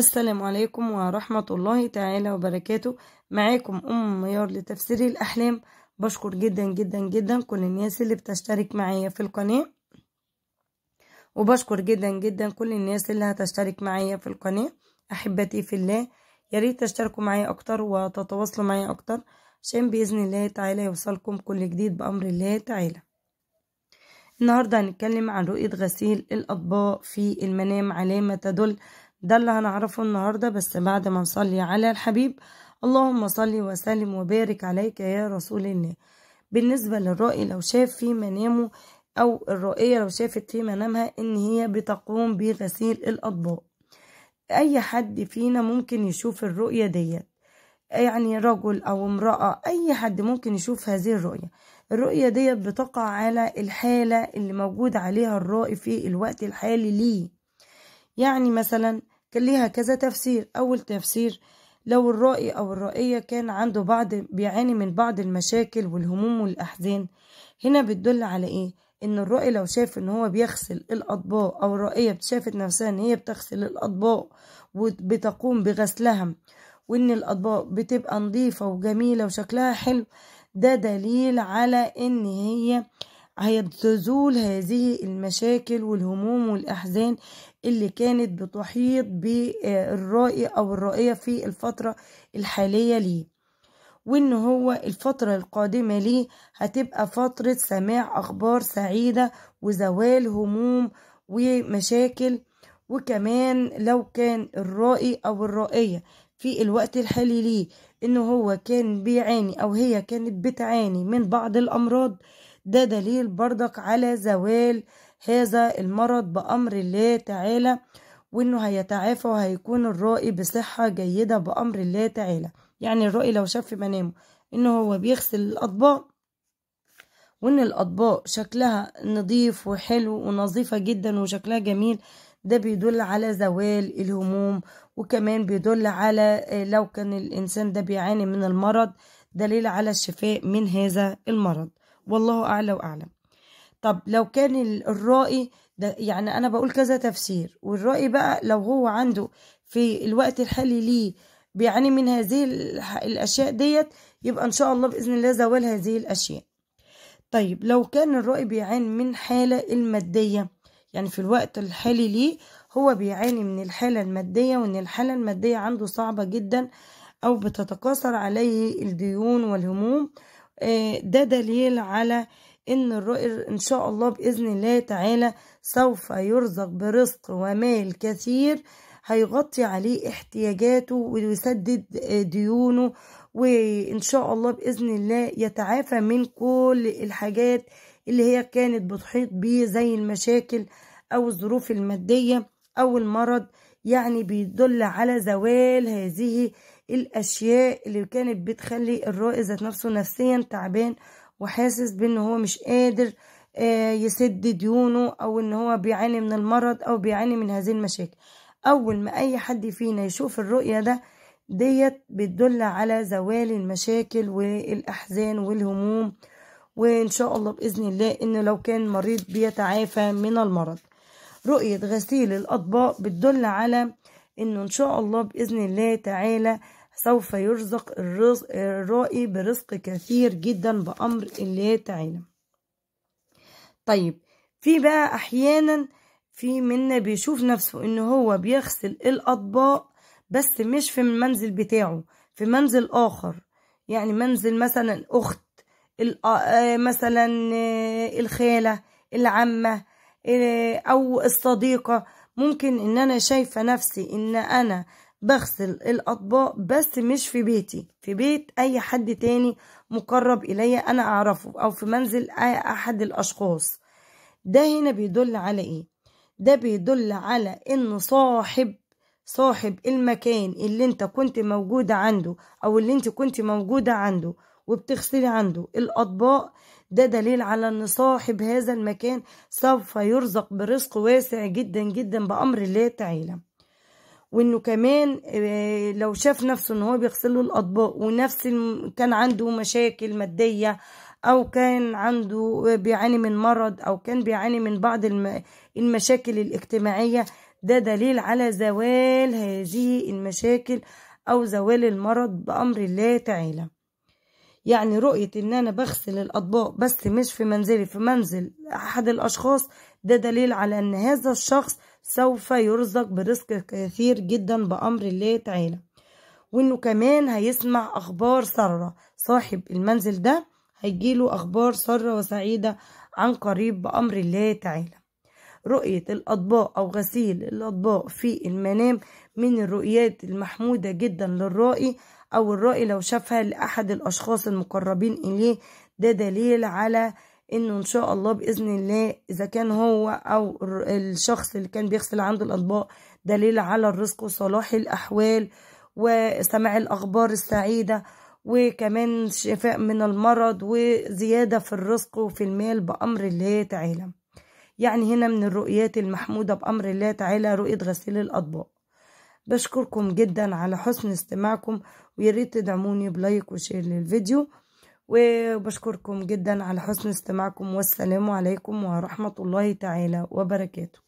السلام عليكم ورحمة الله تعالى وبركاته معاكم أم ميار لتفسير الأحلام بشكر جدا جدا جدا كل الناس اللي بتشترك معايا في القناة وبشكر جدا جدا كل الناس اللي هتشترك معايا في القناة أحبتي في الله ياريت تشتركوا معايا أكتر وتتواصلوا معايا أكتر عشان بإذن الله تعالى يوصلكم كل جديد بأمر الله تعالى النهاردة هنتكلم عن رؤية غسيل الأطباق في المنام علامة تدل ده اللي هنعرفه النهاردة بس بعد ما نصلي على الحبيب اللهم صلي وسلم وبارك عليك يا رسول الله بالنسبة للرائي لو شاف في منامه أو الرؤيه لو شافت في منامها إن هي بتقوم بغسيل الأطباق أي حد فينا ممكن يشوف الرؤية ديت يعني رجل أو امرأة أي حد ممكن يشوف هذه الرؤية الرؤية ديت بتقع على الحالة اللي موجود عليها الرائي في الوقت الحالي ليه يعني مثلا كان ليها كذا تفسير أول تفسير لو الرائي أو الرائية كان عنده بعض بيعاني من بعض المشاكل والهموم والأحزان هنا بتدل على إيه؟ إن الرائي لو شاف إن هو بيغسل الأطباق أو الرائية شافت نفسها إن هي بتغسل الأطباق وبتقوم بغسلها وإن الأطباق بتبقى نظيفة وجميلة وشكلها حلو ده دليل على إن هي هتزول هذه المشاكل والهموم والأحزان اللي كانت بتحيط بالرائي أو الرائية في الفترة الحالية ليه وإن هو الفترة القادمة ليه هتبقى فترة سماع أخبار سعيدة وزوال هموم ومشاكل وكمان لو كان الرائي أو الرائية في الوقت الحالي ليه إن هو كان بيعاني أو هي كانت بتعاني من بعض الأمراض ده دليل بردك على زوال هذا المرض بأمر الله تعالى وإنه هيتعافى وهيكون الرائي بصحة جيدة بأمر الله تعالى يعني الرائي لو شاف في منامه إنه هو بيغسل الأطباق وإن الأطباق شكلها نظيف وحلو ونظيفة جدا وشكلها جميل ده بيدل على زوال الهموم وكمان بيدل على آه، لو كان الإنسان ده بيعاني من المرض دليل على الشفاء من هذا المرض والله أعلى وأعلم طب لو كان الرائي ده يعني أنا بقول كذا تفسير والرائي بقى لو هو عنده في الوقت الحالي ليه بيعاني من هذه الأشياء ديت يبقى إن شاء الله بإذن الله زوال هذه الأشياء طيب لو كان الرائي بيعاني من حالة المادية يعني في الوقت الحالي ليه هو بيعاني من الحالة المادية وإن الحالة المادية عنده صعبة جدا أو بتتكاثر عليه الديون والهموم آه، ده دليل على ان الرائر ان شاء الله باذن الله تعالى سوف يرزق برزق ومال كثير هيغطي عليه احتياجاته ويسدد آه، ديونه وان شاء الله باذن الله يتعافى من كل الحاجات اللي هي كانت بتحيط بيه زي المشاكل او الظروف الماديه او المرض يعني بيدل على زوال هذه الاشياء اللي كانت بتخلي الرائد ذات نفسه نفسيا تعبان وحاسس بان هو مش قادر آه، يسد ديونه او ان هو بيعاني من المرض او بيعاني من هذه المشاكل اول ما اي حد فينا يشوف الرؤية ده ديت بتدل على زوال المشاكل والاحزان والهموم وان شاء الله باذن الله ان لو كان مريض بيتعافى من المرض رؤية غسيل الاطباق بتدل على انه ان شاء الله باذن الله تعالى سوف يرزق الرزق الرائي برزق كثير جدا بامر الله تعالى طيب في بقى احيانا في منا بيشوف نفسه ان هو بيغسل الاطباق بس مش في المنزل بتاعه في منزل اخر يعني منزل مثلا اخت آه، آه، مثلا آه، الخاله العمه او الصديقه ممكن ان انا شايفة نفسي ان انا بغسل الاطباق بس مش في بيتي في بيت اي حد تاني مقرب الي انا اعرفه او في منزل احد الاشخاص ده هنا بيدل على ايه ده بيدل على ان صاحب صاحب المكان اللي انت كنت موجودة عنده او اللي انت كنت موجودة عنده وبتغسلي عنده الاطباق ده دليل على ان صاحب هذا المكان سوف يرزق برزق واسع جدا جدا بامر الله تعالى وانه كمان آه، لو شاف نفسه ان هو بيغسل له الاطباق ونفس كان عنده مشاكل ماديه او كان عنده آه، بيعاني من مرض او كان بيعاني من بعض المشاكل الاجتماعيه ده دليل على زوال هذه المشاكل او زوال المرض بامر الله تعالى يعني رؤية ان انا بغسل الاطباق بس مش في منزلي في منزل احد الاشخاص ده دليل على ان هذا الشخص سوف يرزق برزق كثير جدا بامر الله تعالى وانه كمان هيسمع اخبار سارة صاحب المنزل ده هيجيله اخبار سارة وسعيدة عن قريب بامر الله تعالى رؤية الأطباق أو غسيل الأطباق في المنام من الرؤيات المحمودة جدا للرائي أو الرأي لو شافها لأحد الأشخاص المقربين إليه ده دليل على إنه إن شاء الله بإذن الله إذا كان هو أو الشخص اللي كان بيغسل عنده الأطباق دليل على الرزق وصلاح الأحوال وسماع الأخبار السعيدة وكمان شفاء من المرض وزيادة في الرزق وفي المال بأمر الله تعالى يعني هنا من الرؤيات المحمودة بأمر الله تعالى رؤية غسيل الأطباق بشكركم جدا على حسن استماعكم وياريت تدعموني بلايك وشير للفيديو وبشكركم جدا على حسن استماعكم والسلام عليكم ورحمة الله تعالى وبركاته